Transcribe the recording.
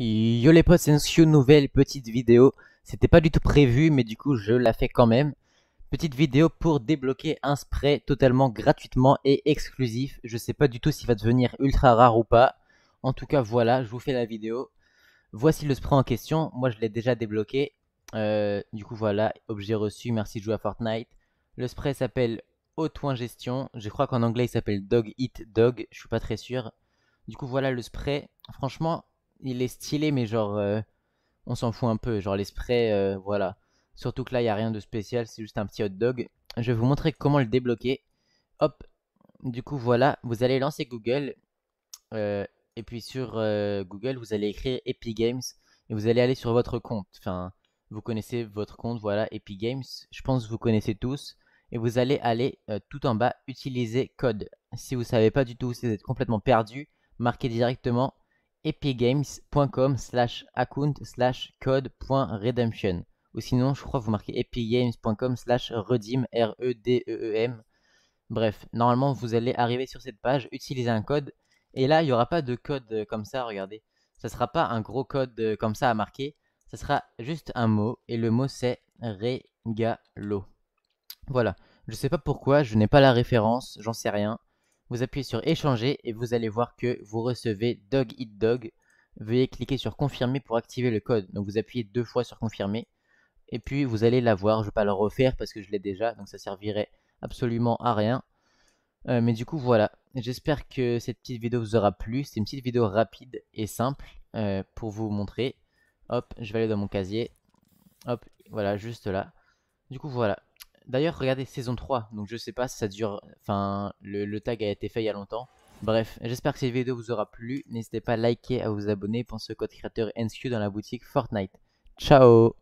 Yo les potes, c'est une nouvelle petite vidéo. C'était pas du tout prévu, mais du coup, je la fais quand même. Petite vidéo pour débloquer un spray totalement gratuitement et exclusif. Je sais pas du tout s'il va devenir ultra rare ou pas. En tout cas, voilà, je vous fais la vidéo. Voici le spray en question. Moi, je l'ai déjà débloqué. Euh, du coup, voilà, objet reçu. Merci de jouer à Fortnite. Le spray s'appelle Auto-ingestion Je crois qu'en anglais, il s'appelle Dog Eat Dog. Je suis pas très sûr. Du coup, voilà le spray. Franchement, il est stylé, mais genre, euh, on s'en fout un peu. Genre, l'esprit, euh, voilà. Surtout que là, il n'y a rien de spécial, c'est juste un petit hot dog. Je vais vous montrer comment le débloquer. Hop, du coup, voilà, vous allez lancer Google. Euh, et puis sur Google, vous allez écrire Epic Games. Et vous allez aller sur votre compte. Enfin, vous connaissez votre compte, voilà, Epic Games. Je pense que vous connaissez tous. Et vous allez aller tout en bas, utiliser code. Si vous ne savez pas du tout, vous êtes complètement perdu, marquez directement epigames.com slash account slash code.redemption. Ou sinon, je crois que vous marquez epigames.com slash redeem, R-E-D-E-E-M. Bref, normalement, vous allez arriver sur cette page, utiliser un code, et là, il n'y aura pas de code euh, comme ça, regardez. Ça ne sera pas un gros code euh, comme ça à marquer, ça sera juste un mot, et le mot c'est regalo. Voilà, je ne sais pas pourquoi, je n'ai pas la référence, j'en sais rien vous appuyez sur échanger et vous allez voir que vous recevez dog eat dog. Veuillez cliquer sur confirmer pour activer le code. Donc vous appuyez deux fois sur confirmer et puis vous allez l'avoir. Je ne vais pas le refaire parce que je l'ai déjà donc ça servirait absolument à rien. Euh, mais du coup voilà, j'espère que cette petite vidéo vous aura plu. C'est une petite vidéo rapide et simple euh, pour vous montrer. Hop, je vais aller dans mon casier. Hop, voilà, juste là. Du coup voilà, D'ailleurs, regardez saison 3, donc je sais pas si ça dure. Enfin, le, tag a été fait il y a longtemps. Bref, j'espère que cette vidéo vous aura plu. N'hésitez pas à liker, à vous abonner. Pensez au code créateur NSQ dans la boutique Fortnite. Ciao